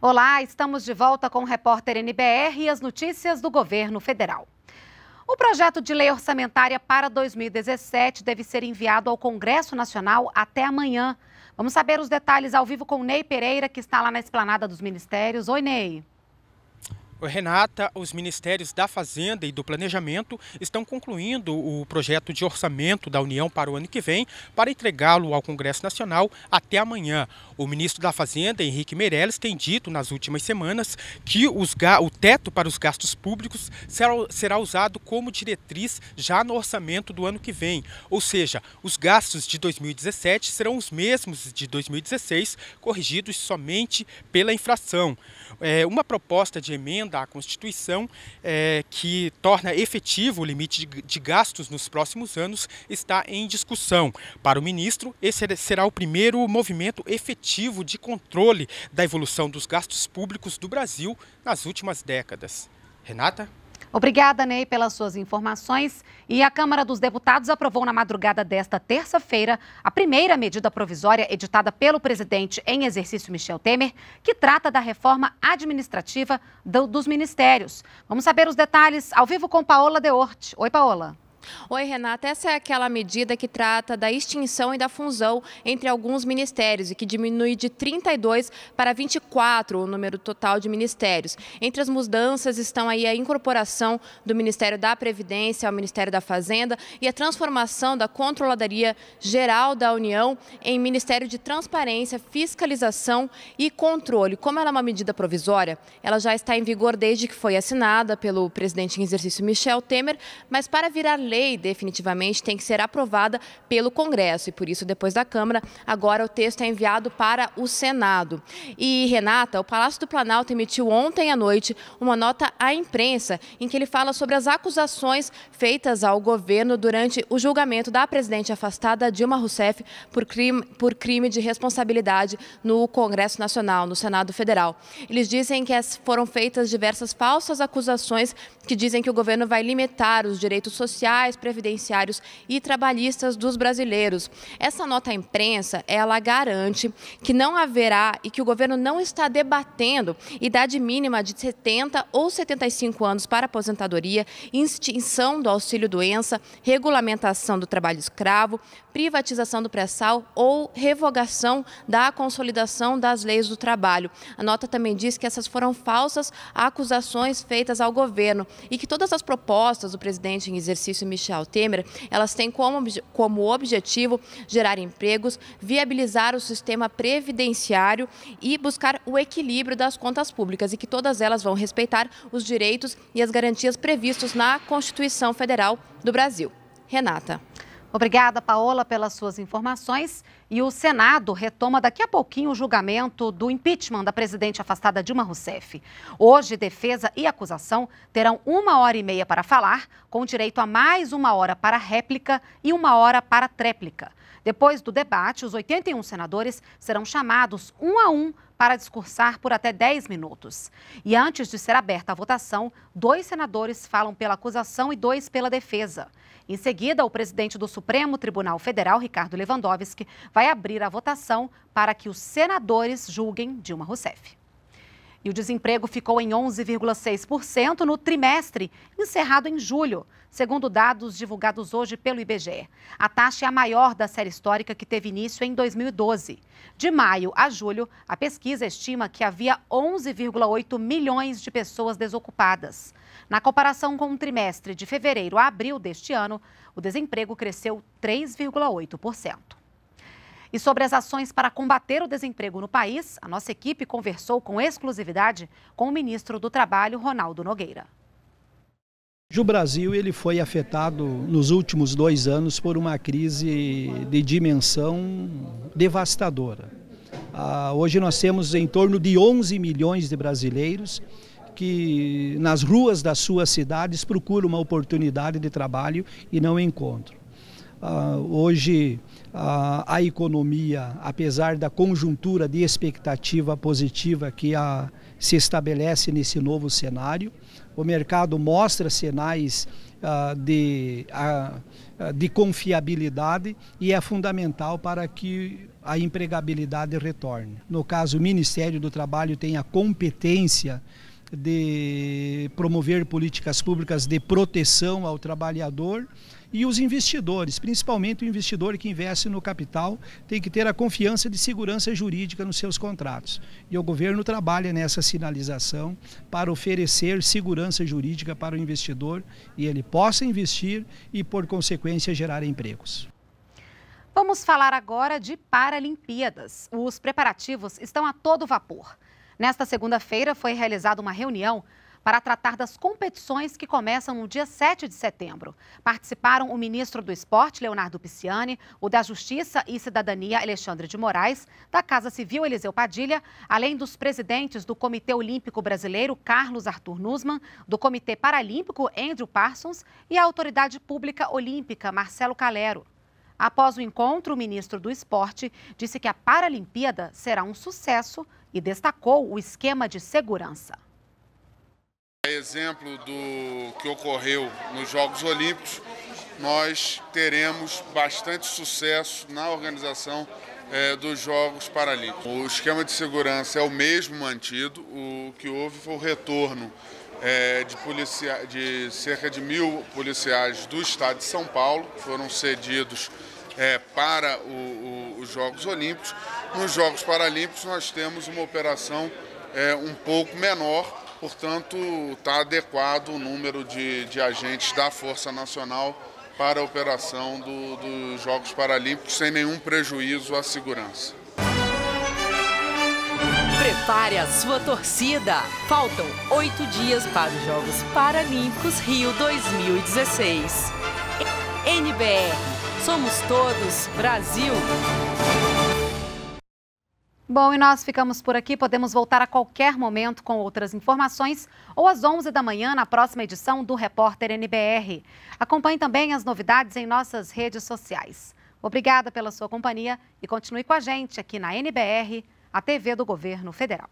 Olá, estamos de volta com o repórter NBR e as notícias do governo federal. O projeto de lei orçamentária para 2017 deve ser enviado ao Congresso Nacional até amanhã. Vamos saber os detalhes ao vivo com Ney Pereira, que está lá na esplanada dos ministérios. Oi, Ney. Renata, os ministérios da Fazenda e do Planejamento estão concluindo o projeto de orçamento da União para o ano que vem para entregá-lo ao Congresso Nacional até amanhã. O ministro da Fazenda, Henrique Meirelles, tem dito nas últimas semanas que os, o teto para os gastos públicos será, será usado como diretriz já no orçamento do ano que vem. Ou seja, os gastos de 2017 serão os mesmos de 2016, corrigidos somente pela inflação. É, uma proposta de emenda emenda à Constituição é, que torna efetivo o limite de, de gastos nos próximos anos está em discussão. Para o ministro, esse será o primeiro movimento efetivo de controle da evolução dos gastos públicos do Brasil nas últimas décadas. Renata? Obrigada, Ney, pelas suas informações. E a Câmara dos Deputados aprovou na madrugada desta terça-feira a primeira medida provisória editada pelo presidente em exercício Michel Temer, que trata da reforma administrativa do, dos ministérios. Vamos saber os detalhes ao vivo com Paola Deorte. Oi, Paola. Oi, Renata. Essa é aquela medida que trata da extinção e da fusão entre alguns ministérios e que diminui de 32 para 24 o número total de ministérios. Entre as mudanças estão aí a incorporação do Ministério da Previdência ao Ministério da Fazenda e a transformação da Controladoria Geral da União em Ministério de Transparência, Fiscalização e Controle. Como ela é uma medida provisória, ela já está em vigor desde que foi assinada pelo presidente em exercício Michel Temer, mas para virar lei, lei, definitivamente, tem que ser aprovada pelo Congresso e, por isso, depois da Câmara, agora o texto é enviado para o Senado. E, Renata, o Palácio do Planalto emitiu ontem à noite uma nota à imprensa em que ele fala sobre as acusações feitas ao governo durante o julgamento da presidente afastada Dilma Rousseff por crime, por crime de responsabilidade no Congresso Nacional, no Senado Federal. Eles dizem que foram feitas diversas falsas acusações que dizem que o governo vai limitar os direitos sociais sociais, previdenciários e trabalhistas dos brasileiros. Essa nota à imprensa, ela garante que não haverá e que o governo não está debatendo idade mínima de 70 ou 75 anos para aposentadoria, extinção do auxílio-doença, regulamentação do trabalho escravo, privatização do pré-sal ou revogação da consolidação das leis do trabalho. A nota também diz que essas foram falsas acusações feitas ao governo e que todas as propostas do presidente em exercício Michel Temer, elas têm como, como objetivo gerar empregos, viabilizar o sistema previdenciário e buscar o equilíbrio das contas públicas e que todas elas vão respeitar os direitos e as garantias previstos na Constituição Federal do Brasil. Renata. Obrigada, Paola, pelas suas informações. E o Senado retoma daqui a pouquinho o julgamento do impeachment da presidente afastada Dilma Rousseff. Hoje, defesa e acusação terão uma hora e meia para falar, com direito a mais uma hora para réplica e uma hora para tréplica. Depois do debate, os 81 senadores serão chamados um a um para discursar por até 10 minutos. E antes de ser aberta a votação, dois senadores falam pela acusação e dois pela defesa. Em seguida, o presidente do Supremo Tribunal Federal, Ricardo Lewandowski, vai abrir a votação para que os senadores julguem Dilma Rousseff. E o desemprego ficou em 11,6% no trimestre, encerrado em julho, segundo dados divulgados hoje pelo IBGE. A taxa é a maior da série histórica que teve início em 2012. De maio a julho, a pesquisa estima que havia 11,8 milhões de pessoas desocupadas. Na comparação com o trimestre de fevereiro a abril deste ano, o desemprego cresceu 3,8%. E sobre as ações para combater o desemprego no país, a nossa equipe conversou com exclusividade com o ministro do Trabalho, Ronaldo Nogueira. O Brasil ele foi afetado nos últimos dois anos por uma crise de dimensão devastadora. Ah, hoje nós temos em torno de 11 milhões de brasileiros que nas ruas das suas cidades procuram uma oportunidade de trabalho e não encontram. Uh, hoje, uh, a economia, apesar da conjuntura de expectativa positiva que a, se estabelece nesse novo cenário, o mercado mostra sinais uh, de, ah, de confiabilidade e é fundamental para que a empregabilidade retorne. No caso, o Ministério do Trabalho tem a competência de promover políticas públicas de proteção ao trabalhador e os investidores, principalmente o investidor que investe no capital, tem que ter a confiança de segurança jurídica nos seus contratos. E o governo trabalha nessa sinalização para oferecer segurança jurídica para o investidor e ele possa investir e, por consequência, gerar empregos. Vamos falar agora de Paralimpíadas. Os preparativos estão a todo vapor. Nesta segunda-feira foi realizada uma reunião para tratar das competições que começam no dia 7 de setembro. Participaram o ministro do Esporte, Leonardo Pisciani, o da Justiça e Cidadania, Alexandre de Moraes, da Casa Civil, Eliseu Padilha, além dos presidentes do Comitê Olímpico Brasileiro, Carlos Arthur Nussmann, do Comitê Paralímpico, Andrew Parsons, e a Autoridade Pública Olímpica, Marcelo Calero. Após o encontro, o ministro do Esporte disse que a Paralimpíada será um sucesso e destacou o esquema de segurança exemplo do que ocorreu nos Jogos Olímpicos, nós teremos bastante sucesso na organização é, dos Jogos Paralímpicos. O esquema de segurança é o mesmo mantido, o que houve foi o retorno é, de, policia de cerca de mil policiais do estado de São Paulo, que foram cedidos é, para o, o, os Jogos Olímpicos. Nos Jogos Paralímpicos nós temos uma operação é, um pouco menor, Portanto, está adequado o número de, de, agentes da Força Nacional para a operação do, dos Jogos Paralímpicos, sem nenhum prejuízo à segurança. Prepare a sua torcida. Faltam oito dias para os Jogos Paralímpicos Rio 2016. NBR, somos todos Brasil. Bom, e nós ficamos por aqui. Podemos voltar a qualquer momento com outras informações ou às 11 da manhã na próxima edição do Repórter NBR. Acompanhe também as novidades em nossas redes sociais. Obrigada pela sua companhia e continue com a gente aqui na NBR, a TV do Governo Federal.